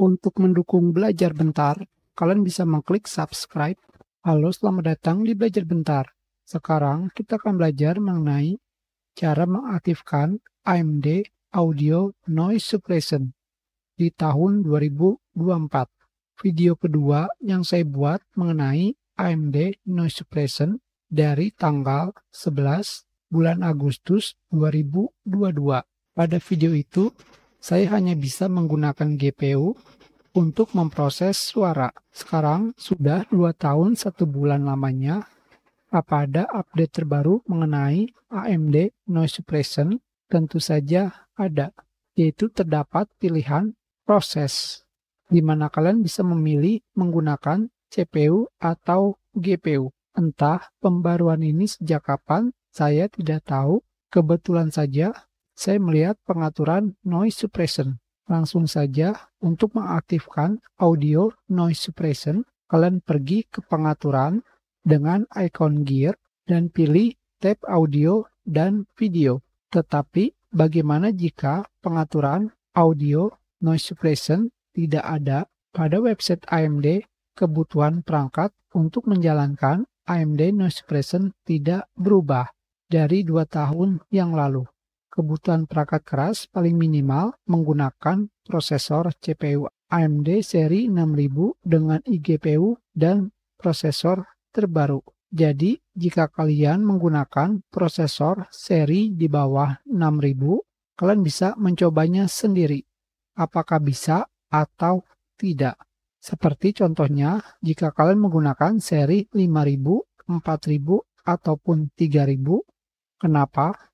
Untuk mendukung belajar bentar, kalian bisa mengklik subscribe. Halo, selamat datang di Belajar Bentar. Sekarang kita akan belajar mengenai cara mengaktifkan AMD Audio Noise Suppression di tahun 2024. Video kedua yang saya buat mengenai AMD Noise Suppression dari tanggal 11 bulan Agustus 2022. Pada video itu, saya hanya bisa menggunakan GPU untuk memproses suara. Sekarang sudah 2 tahun 1 bulan lamanya, apa ada update terbaru mengenai AMD Noise Suppression? Tentu saja ada, yaitu terdapat pilihan proses, di mana kalian bisa memilih menggunakan CPU atau GPU. Entah pembaruan ini sejak kapan, saya tidak tahu. Kebetulan saja saya melihat pengaturan noise suppression. Langsung saja untuk mengaktifkan audio noise suppression, kalian pergi ke pengaturan dengan icon gear dan pilih tab audio dan video. Tetapi bagaimana jika pengaturan audio noise suppression tidak ada pada website AMD kebutuhan perangkat untuk menjalankan AMD noise suppression tidak berubah dari dua tahun yang lalu kebutuhan perangkat keras paling minimal menggunakan prosesor CPU AMD seri 6000 dengan iGPU dan prosesor terbaru. Jadi, jika kalian menggunakan prosesor seri di bawah 6000, kalian bisa mencobanya sendiri. Apakah bisa atau tidak? Seperti contohnya, jika kalian menggunakan seri 5000, 4000, ataupun 3000, kenapa?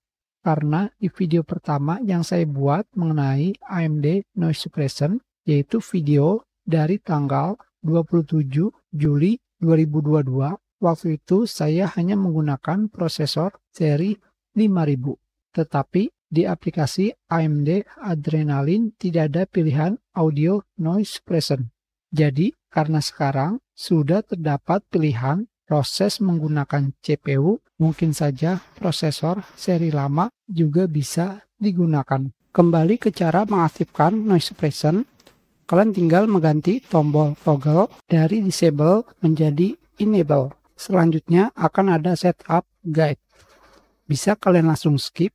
karena di video pertama yang saya buat mengenai AMD noise suppression yaitu video dari tanggal 27 Juli 2022. Waktu itu saya hanya menggunakan prosesor seri 5000. Tetapi di aplikasi AMD Adrenaline tidak ada pilihan audio noise suppression. Jadi karena sekarang sudah terdapat pilihan proses menggunakan CPU, mungkin saja prosesor seri lama juga bisa digunakan. Kembali ke cara mengaktifkan noise suppression, kalian tinggal mengganti tombol toggle dari disable menjadi enable. Selanjutnya akan ada setup guide. Bisa kalian langsung skip.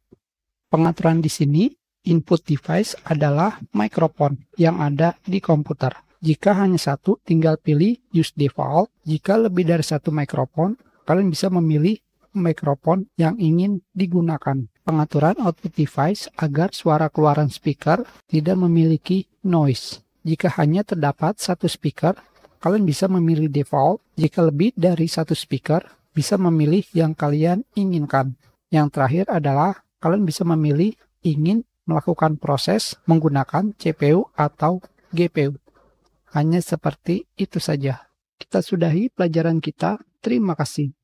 Pengaturan di sini, input device adalah microphone yang ada di komputer. Jika hanya satu, tinggal pilih use default. Jika lebih dari satu mikrofon, kalian bisa memilih mikrofon yang ingin digunakan. Pengaturan output device agar suara keluaran speaker tidak memiliki noise. Jika hanya terdapat satu speaker, kalian bisa memilih default. Jika lebih dari satu speaker, bisa memilih yang kalian inginkan. Yang terakhir adalah kalian bisa memilih ingin melakukan proses menggunakan CPU atau GPU. Hanya seperti itu saja. Kita sudahi pelajaran kita. Terima kasih.